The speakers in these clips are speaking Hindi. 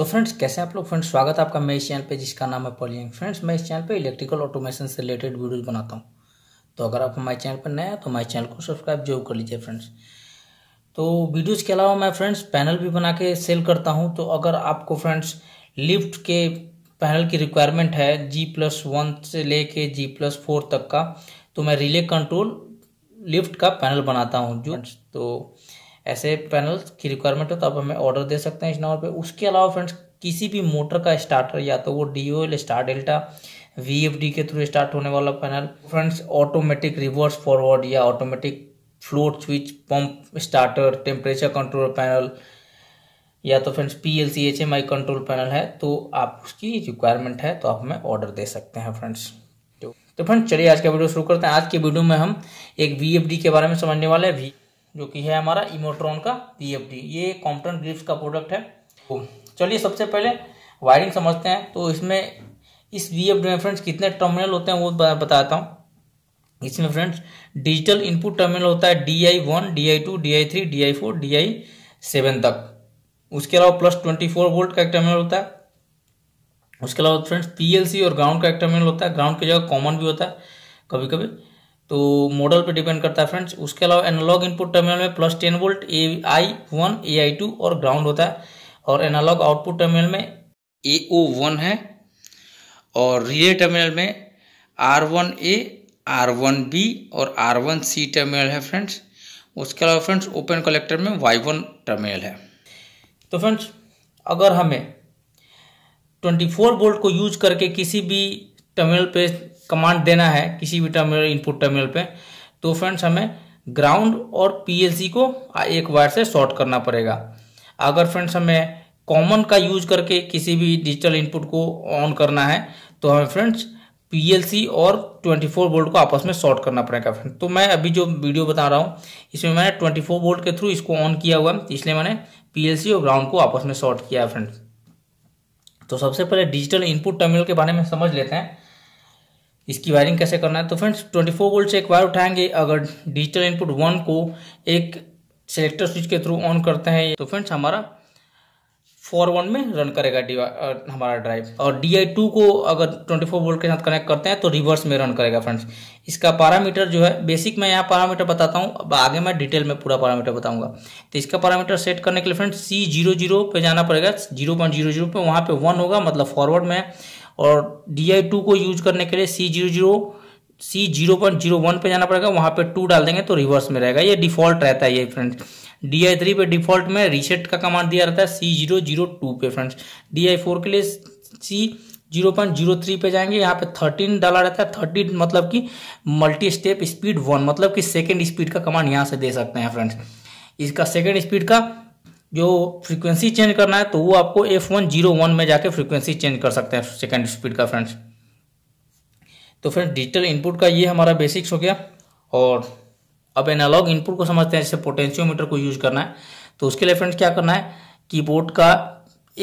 तो फ्रेंड्स कैसे हैं आप लोग फ्रेंड्स स्वागत है आपका मैं इस चैनल पे जिसका नाम है पोलियंग फ्रेंड्स मैं इस चैनल पे इलेक्ट्रिकल ऑटोमेशन से रिलेटेड वीडियोस बनाता हूँ तो अगर आप हमारे चैनल पर नए हैं तो हमारे चैनल को सब्सक्राइब जरूर कर लीजिए फ्रेंड्स तो वीडियोज़ के अलावा मैं फ्रेंड्स पैनल भी बना के सेल करता हूँ तो अगर आपको फ्रेंड्स लिफ्ट के पैनल की रिक्वायरमेंट है जी प्लस वन से ले कर जी प्लस फोर तक का तो मैं रिले कंट्रोल लिफ्ट का पैनल बनाता हूँ जो तो ऐसे पैनल्स की रिक्वायरमेंट हो तो आप हमें ऑर्डर दे सकते हैं इस नंबर पे उसके अलावा फ्रेंड्स किसी भी मोटर का स्टार्टर या तो वो D O L star delta V के थ्रू स्टार्ट होने वाला panel friends automatic reverse forward या automatic float switch pump starter temperature control panel या तो friends P L C H M I control panel है तो आप उसकी रिक्वायरमेंट है तो आप हमें ऑर्डर दे सकते हैं फ्रेंड्स तो फ्रेंड्स तो चलिए आज का वीडियो शुरू करते हैं आज के वीडियो में हम एक वी के बारे में समझने वाले हैं जो कि है हमारा इमोट्रॉन का पीएफडी ये कॉम्पटन ग्रिप्स का प्रोडक्ट है तो चलिए सबसे पहले वायरिंग समझते हैं तो इसमें इस वी एफ में फ्रेंड्स कितने टर्मिनल होते हैं वो बताता हूँ इसमें फ्रेंड्स डिजिटल इनपुट टर्मिनल होता है D I one D I two D I three D I four D I seven तक उसके अलावा प्लस ट्वेंटी फोर वोल्ट का एक टर्मिनल होता है उसके अलावा फ्रेंड्स पीएलसी और ग्राउंड का एक टर्मिनल होता है ग्राउंड की जगह कॉमन भी होता है कभी कभी तो मॉडल पे डिपेंड करता है फ्रेंड्स उसके अलावा एनालॉग इनपुट टर्मिनल में plus ten volt A I one A I two और ग्राउंड होता है और एनालॉग आउटपुट टर्मिनल में ए ओ वन है और रिले टर्मिनल में R one A R one B और आर वन सी टर्मिनल है फ्रेंड्स उसके अलावा फ्रेंड्स ओपन कलेक्टर में वाई वन टर्मिनल है तो फ्रेंड्स अगर हमें ट्वेंटी फोर वोल्ट को यूज करके किसी भी टर्मिनल पे कमांड देना है किसी भी टर्मिनल इनपुट टर्मिनल पे तो फ्रेंड्स हमें ग्राउंड और पीएलसी को एक वायर से शॉर्ट करना पड़ेगा अगर फ्रेंड्स हमें कॉमन का यूज करके किसी भी डिजिटल इनपुट को ऑन करना है तो हमें फ्रेंड्स पीएलसी और 24 वोल्ट को आपस में शॉर्ट करना पड़ेगा फ्रेंड तो मैं अभी जो वीडियो बता रहा हूँ इसमें मैंने 24 वोल्ट के थ्रू इसको ऑन किया हुआ इसलिए मैंने पीएलसी और ग्राउंड को आपस में शॉर्ट किया है फ्रेंड्स तो सबसे पहले डिजिटल इनपुट टर्मिनल के बारे में समझ लेते हैं इसकी वायरिंग कैसे करना है तो फ्रेंड्स 24 वोल्ट से एक वायर उठाएंगे अगर डिजिटल इनपुट वन को एक सिलेक्टर स्विच के थ्रू ऑन करते हैं तो फ्रेंड्स हमारा फोर वन में रन करेगा डिवा हमारा ड्राइव और डी आई टू को अगर 24 वोल्ट के साथ कनेक्ट करते हैं तो रिवर्स में रन करेगा फ्रेंड्स इसका पैरामीटर जो है बेसिक मैं यहाँ पैरामीटर बताता हूँ अब आगे मैं डिटेल में पूरा पैरामीटर बताऊंगा तो इसका पैरामीटर सेट करने के लिए फ्रेंड्स सी जीरो जीरो पे जाना पड़ेगा जीरो पॉइंट जीरो जीरो पे वहाँ पे वन होगा मतलब फॉरवर्ड में और डी आई टू को यूज करने के लिए C zero zero C zero point zero one पे जाना पड़ेगा वहाँ पे टू डाल देंगे तो रिवर्स में रहेगा ये डिफॉल्ट रहता है ये फ्रेंड्स डी आई थ्री पे डिफॉल्ट में रीसेट का कमांड दिया रहता है सी जीरो जीरो टू पे फ्रेंड्स डी आई फोर के लिए C zero point zero three पे जाएंगे यहाँ पे थर्टीन डाला रहता है थर्टीन मतलब कि मल्टी स्टेप स्पीड वन मतलब कि सेकेंड स्पीड का कमांड यहाँ से दे सकते हैं फ्रेंड्स इसका सेकेंड स्पीड का जो फ्रीक्वेंसी चेंज करना है तो वो आपको एफ वन जीरो वन में जाके फ्रीक्वेंसी चेंज कर सकते हैं सेकेंड स्पीड का फ्रेंड्स तो फ्रेंड्स डिजिटल इनपुट का ये हमारा बेसिक्स हो गया और अब एनालॉग इनपुट को समझते हैं जैसे पोटेंशियोमीटर को यूज करना है तो उसके लिए फ्रेंड्स क्या करना है कीबोर्ड का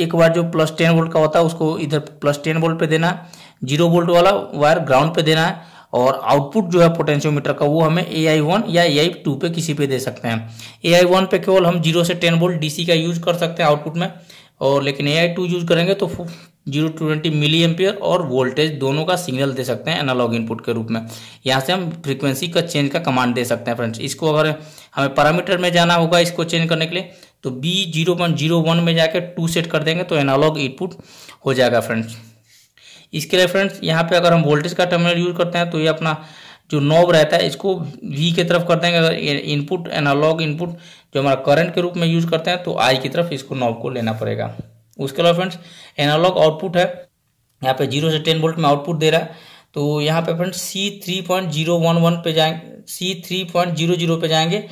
एक बार जो प्लस टेन वोल्ट का होता है उसको इधर प्लस टेन वोल्ट पे देना है जीरो वोल्ट वाला वायर ग्राउंड पे देना है और आउटपुट जो है पोटेंशियोमीटर का वो हमें ए आई वन या ए आई टू पे किसी पे दे सकते हैं ए आई वन पे केवल हम जीरो से टेन वोल्ट डीसी का यूज कर सकते हैं आउटपुट में और लेकिन ए आई टू यूज करेंगे तो zero to twenty milliampere और वोल्टेज दोनों का सिग्नल दे सकते हैं एनालॉग इनपुट के रूप में यहाँ से हम फ्रीक्वेंसी का चेंज का कमांड दे सकते हैं फ्रेंड्स इसको अगर हमें पैरामीटर में जाना होगा इसको चेंज करने के लिए तो B zero point zero one में जाकर टू सेट कर देंगे तो एनालॉग इनपुट हो जाएगा फ्रेंड्स इसके लिए फ्रेंड्स यहाँ पे अगर हम वोल्टेज का टर्मिनल यूज करते हैं तो ये अपना जो नॉब रहता है इसको वी की तरफ कर देंगे अगर इनपुट एनालॉग इनपुट जो हमारा करंट के रूप में यूज करते हैं तो आई की तरफ इसको नॉब को लेना पड़ेगा उसके अलावा फ्रेंड्स एनालॉग आउटपुट है यहाँ पे जीरो से टेन वोल्ट में आउटपुट दे रहा है तो यहाँ पे friends C three point zero one one पे जाएंगे C three point zero zero पे जाएंगे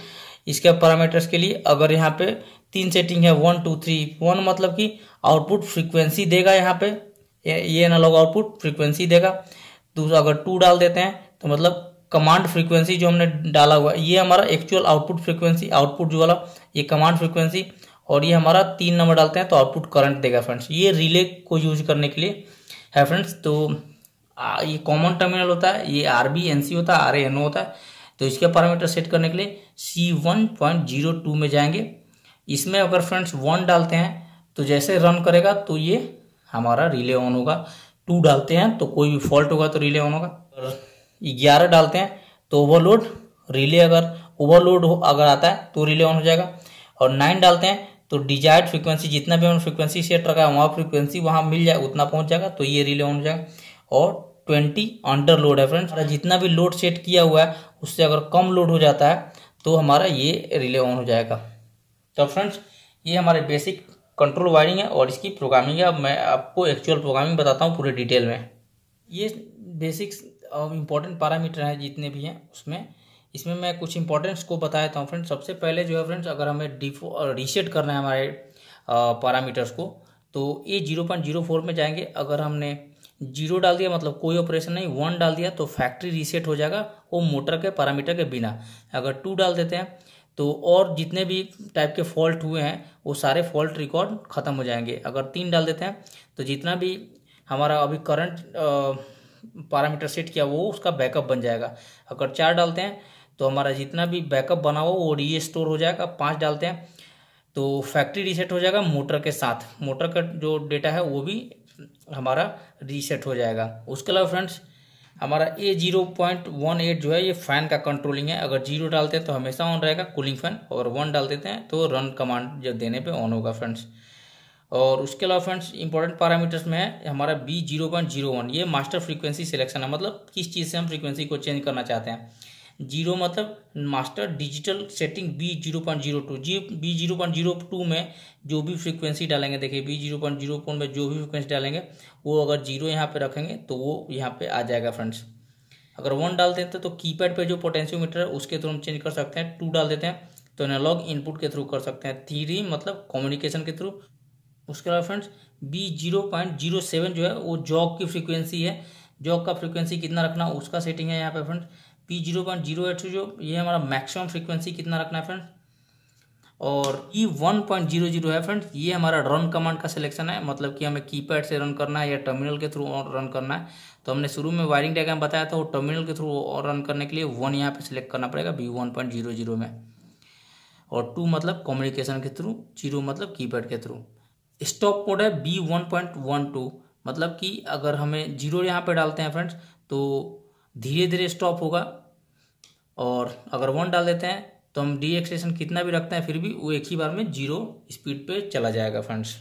इसके पैरामीटर्स के लिए अगर यहाँ पे तीन सेटिंग है वन टू थ्री वन मतलब कि आउटपुट फ्रीक्वेंसी देगा यहाँ पे ये एनालॉग आउटपुट फ्रीक्वेंसी देगा दूसरा अगर टू डाल देते हैं तो मतलब कमांड फ्रीक्वेंसी जो हमने डाला हुआ ये हमारा एक्चुअल आउटपुट फ्रीक्वेंसी आउटपुट जो वाला ये कमांड फ्रीक्वेंसी और ये हमारा तीन नंबर डालते हैं तो आउटपुट करंट देगा फ्रेंड्स ये रिले को यूज करने के लिए है फ्रेंड्स तो आ, ये कॉमन टर्मिनल होता है ये आर बी एन सी होता है आर एन ओ होता है तो इसके पैरामीटर सेट करने के लिए C one point zero two में जाएंगे इसमें अगर फ्रेंड्स वन डालते हैं तो जैसे रन करेगा तो ये हमारा रिले ऑन होगा टू डालते हैं तो कोई भी फॉल्ट होगा तो रिले ऑन होगा ग्यारह डालते हैं तो ओवरलोड रिले अगर ओवरलोड अगर आता है तो रिले ऑन हो जाएगा और नाइन डालते हैं तो डिजायर्ड फ्रिक्वेंसी जितना भी हम फ्रिक्वेंसी सेट रखा है वहाँ फ्रिक्वेंसी वहाँ मिल जाए उतना पहुँच जाएगा तो ये रिले ऑन हो जाएगा और ट्वेंटी अंडर लोड है फ्रेंड्स जितना भी लोड सेट किया हुआ है उससे अगर कम लोड हो जाता है तो हमारा ये रिले ऑन हो जाएगा तो फ्रेंड्स ये हमारे बेसिक कंट्रोल वायरिंग है और इसकी प्रोग्रामिंग है अब मैं आपको एक्चुअल प्रोग्रामिंग बताता हूँ पूरे डिटेल में ये बेसिक्स और इम्पोर्टेंट पैरामीटर हैं जितने भी हैं उसमें इसमें मैं कुछ इंपॉर्टेंट्स को देता हूँ फ्रेंड्स सबसे पहले जो है फ्रेंड्स अगर हमें डिफो रीसेट करना है हमारे पैरामीटर्स को तो ये जीरो पॉइंट जीरो फोर में जाएंगे अगर हमने जीरो डाल दिया मतलब कोई ऑपरेशन नहीं वन डाल दिया तो फैक्ट्री रीसेट हो जाएगा वो मोटर के पैरामीटर के बिना अगर टू डाल देते हैं तो और जितने भी टाइप के फॉल्ट हुए हैं वो सारे फॉल्ट रिकॉर्ड ख़त्म हो जाएंगे अगर तीन डाल देते हैं तो जितना भी हमारा अभी करंट पैरामीटर सेट किया वो उसका बैकअप बन जाएगा अगर चार डालते हैं तो हमारा जितना भी बैकअप बना हुआ वो री स्टोर हो जाएगा पाँच डालते हैं तो फैक्ट्री रीसेट हो जाएगा मोटर के साथ मोटर का जो डेटा है वो भी हमारा रीसेट हो जाएगा उसके अलावा फ्रेंड्स हमारा A zero point one eight जो है ये फैन का कंट्रोलिंग है अगर जीरो डालते हैं तो हमेशा ऑन रहेगा कूलिंग फैन और वन डाल देते हैं तो रन कमांड जब देने पे ऑन होगा फ्रेंड्स और उसके अलावा फ्रेंड्स इंपॉर्टेंट पैरामीटर्स में है हमारा B zero point zero one ये मास्टर फ्रीक्वेंसी सिलेक्शन है मतलब किस चीज़ से हम फ्रीक्वेंसी को चेंज करना चाहते हैं जीरो मतलब master digital setting B zero point zero two G B zero point zero two में जो भी फ्रीक्वेंसी डालेंगे देखिए B zero point zero four में जो भी फ्रीक्वेंसी डालेंगे वो अगर जीरो यहाँ पे रखेंगे तो वो यहाँ पे आ जाएगा फ्रेंड्स अगर वन तो, तो डाल देते हैं तो कीपैड पे जो पोटेंशियोमीटर है उसके थ्रू हम चेंज कर सकते हैं टू डाल देते हैं तो एनालॉग इनपुट के थ्रू कर सकते हैं थ्री मतलब कम्युनिकेशन के थ्रू उसके अलावा friends B zero point zero seven जो है वो जॉग की फ्रीक्वेंसी है जॉग का फ्रीक्वेंसी कितना रखना उसका सेटिंग है यहाँ पे friends P zero point zero eight जो ये हमारा मैक्सिमम फ्रीक्वेंसी कितना रखना है फ्रेंड और E one point zero zero है फ्रेंड ये हमारा रन कमांड का सिलेक्शन है मतलब कि हमें कीपैड से रन करना है या टर्मिनल के थ्रू रन करना है तो हमने शुरू में वायरिंग डायग्राम बताया था वो टर्मिनल के थ्रू रन करने के लिए वन यहाँ पे सिलेक्ट करना पड़ेगा B one point zero zero में और टू मतलब कम्युनिकेशन के थ्रू जीरो मतलब कीपैड के थ्रू स्टॉप कोड है B one point one two मतलब कि अगर हमें जीरो यहाँ पे डालते हैं फ्रेंड्स तो धीरे धीरे स्टॉप होगा और अगर वन डाल देते हैं तो हम डी एक्सलेशन कितना भी रखते हैं फिर भी वो एक ही बार में जीरो स्पीड पे चला जाएगा friends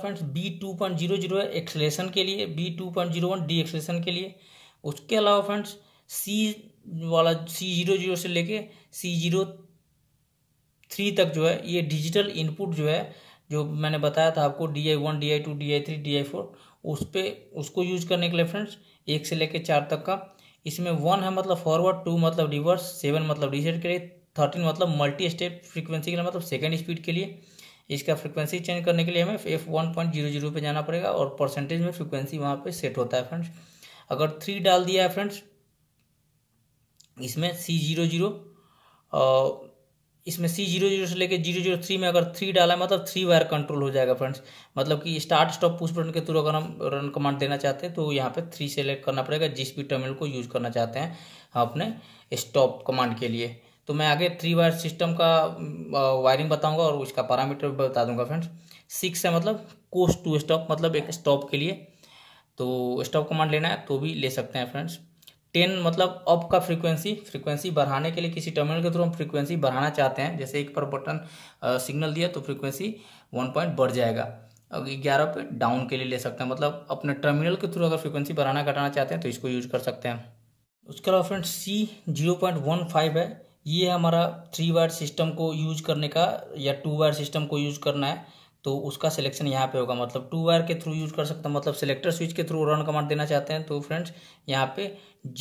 friends B two point zero zero acceleration के लिए B two point zero one D acceleration के लिए उसके अलावा फ्रेंड्स सी वाला सी जीरो जीरो से लेके सी जीरो थ्री तक जो है ये डिजिटल इनपुट जो है जो मैंने बताया था आपको D I one D I two D I three D I four उस पर उसको यूज करने के लिए फ्रेंड्स एक से लेके चार तक का इसमें वन है मतलब फॉरवर्ड टू मतलब रिवर्स सेवन मतलब रीसेट के लिए थर्टीन मतलब मल्टी स्टेप फ्रीक्वेंसी के लिए मतलब सेकेंड स्पीड के लिए इसका फ्रीक्वेंसी चेंज करने के लिए हमें F one point zero zero पर जाना पड़ेगा और परसेंटेज में फ्रीक्वेंसी वहाँ पर सेट होता है फ्रेंड्स अगर थ्री डाल दिया है फ्रेंड्स इसमें सी जीरो जीरो इसमें सी जीरो जीरो से लेकर जीरो जीरो थ्री में अगर थ्री डाला है मतलब थ्री वायर कंट्रोल हो जाएगा फ्रेंड्स मतलब कि स्टार्ट स्टॉप पुश बटन के थ्रू अगर हम रन कमांड देना चाहते हैं तो यहाँ पे थ्री सेलेक्ट करना पड़ेगा जिस भी टर्मिनल को यूज़ करना चाहते हैं हम अपने स्टॉप कमांड के लिए तो मैं आगे थ्री वायर सिस्टम का वायरिंग बताऊँगा और उसका पैरामीटर भी बता दूंगा फ्रेंड्स सिक्स है मतलब कोस टू स्टॉप मतलब एक स्टॉप के लिए तो स्टॉप कमांड लेना है तो भी ले सकते हैं फ्रेंड्स टेन मतलब अप का फ्रीक्वेंसी फ्रीक्वेंसी बढ़ाने के लिए किसी टर्मिनल के थ्रू हम फ्रीक्वेंसी बढ़ाना चाहते हैं जैसे एक पर बटन सिग्नल दिया तो फ्रीक्वेंसी वन पॉइंट बढ़ जाएगा अब ग्यारह पे डाउन के लिए ले सकते हैं मतलब अपने टर्मिनल के थ्रू अगर फ्रीक्वेंसी बढ़ाना घटाना चाहते हैं तो इसको यूज कर सकते हैं उसके अलावा friend C zero point one five है ये हमारा थ्री वायर सिस्टम को यूज करने का या टू वायर सिस्टम को यूज करना है तो उसका सिलेक्शन यहाँ पे होगा मतलब टू वायर के थ्रू यूज कर सकता मतलब सिलेक्टर स्विच के थ्रू रन कमांड देना चाहते हैं तो फ्रेंड्स यहाँ पे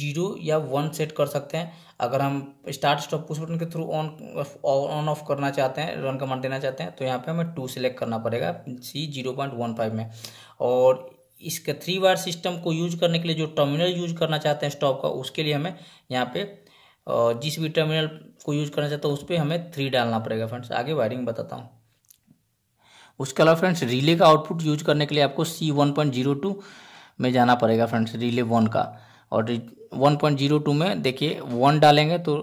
जीरो या वन सेट कर सकते हैं अगर हम स्टार्ट स्टॉप पुश बटन के थ्रू ऑन ऑन ऑफ करना चाहते हैं रन कमांड देना चाहते हैं तो यहाँ पे हमें टू सिलेक्ट करना पड़ेगा C zero point one five में और इसके थ्री वायर सिस्टम को यूज करने के लिए जो टर्मिनल यूज करना चाहते हैं स्टॉप का उसके लिए हमें यहाँ पे जिस भी टर्मिनल को यूज करना चाहते हैं उस पर हमें थ्री डालना पड़ेगा फ्रेंड्स आगे वायरिंग बताता हूँ उसके अलावा फ्रेंड्स रिले का आउटपुट यूज करने के लिए आपको C one point zero two में जाना पड़ेगा फ्रेंड्स रिले वन का और वन पॉइंट जीरो टू में देखिए वन डालेंगे तो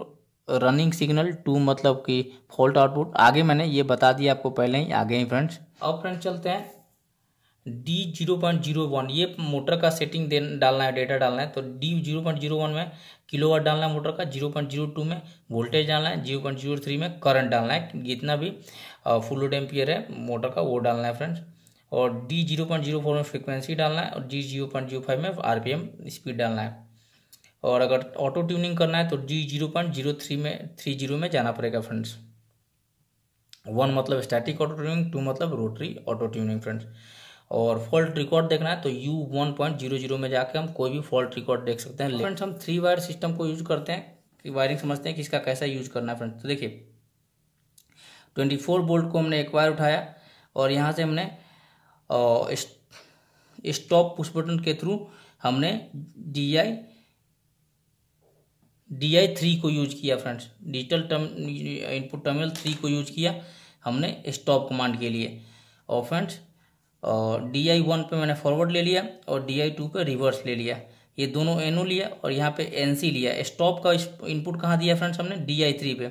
रनिंग सिग्नल टू मतलब कि फॉल्ट आउटपुट आगे मैंने ये बता दिया आपको पहले ही आगे ही फ्रेंड्स अब फ्रेंड्स चलते हैं D zero point zero one ये मोटर का सेटिंग दे डालना है डेटा डालना है तो D zero point zero one में किलोवाट डालना है मोटर का जीरो पॉइंट जीरो टू में वोल्टेज डालना है जीरो पॉइंट जीरो थ्री में करंट डालना है जितना भी फुल लोड एम्पियर है मोटर का वो डालना है फ्रेंड्स और D zero point zero four में फ्रिक्वेंसी डालना है और D zero point zero five में आर पी एम स्पीड डालना है और अगर ऑटो ट्यूनिंग करना है तो D zero point zero three में थ्री जीरो में जाना पड़ेगा फ्रेंड्स वन मतलब स्टैटिक ऑटो ट्यूनिंग टू मतलब रोटरी ऑटो ट्यूनिंग फ्रेंड्स और फॉल्ट रिकॉर्ड देखना है तो U one point zero zero में जाके हम कोई भी फॉल्ट रिकॉर्ड देख सकते हैं फ्रेंड्स हम थ्री वायर सिस्टम को यूज करते हैं कि वायरिंग समझते हैं कि इसका कैसा यूज करना है फ्रेंड्स तो देखिए ट्वेंटी फोर बोल्ट को हमने एक वायर उठाया और यहाँ से हमने स्टॉप पुश बटन के थ्रू हमने D I D I three को यूज किया friends digital term input terminal three को यूज किया हमने स्टॉप कमांड के लिए और फ्रेंड्स और डी आई वन पर मैंने फॉरवर्ड ले लिया और डी आई टू पर रिवर्स ले लिया ये दोनों एन ओ लिया और यहाँ पे एन सी लिया स्टॉप का इनपुट कहाँ दिया फ्रेंड्स हमने डी आई थ्री पे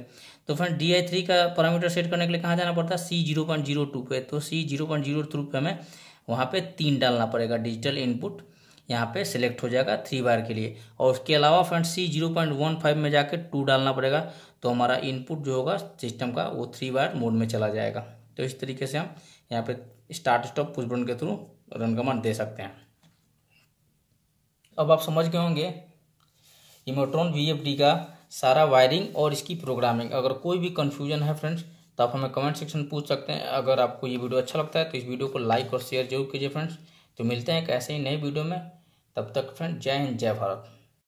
तो फ्रेंड डी आई थ्री का पैरामीटर सेट करने के लिए कहाँ जाना पड़ता है C zero point zero two पे तो C zero point zero three पे हमें वहाँ पे तीन डालना पड़ेगा डिजिटल इनपुट यहाँ पे सिलेक्ट हो जाएगा थ्री बार के लिए और उसके अलावा friend C zero point one five में जाके टू डालना पड़ेगा तो हमारा इनपुट जो होगा सिस्टम का वो थ्री बार मोड में चला जाएगा तो इस तरीके से हम यहाँ पे स्टार्ट स्टॉप पुश बटन के थ्रू रन कमांड दे सकते हैं अब आप समझ गए होंगे इमोट्रॉन वी का सारा वायरिंग और इसकी प्रोग्रामिंग अगर कोई भी कन्फ्यूजन है फ्रेंड्स तो आप हमें कमेंट सेक्शन पूछ सकते हैं अगर आपको ये वीडियो अच्छा लगता है तो इस वीडियो को लाइक और शेयर जरूर कीजिए फ्रेंड्स तो मिलते हैं एक ऐसे ही नए वीडियो में तब तक फ्रेंड जय हिंद जय भारत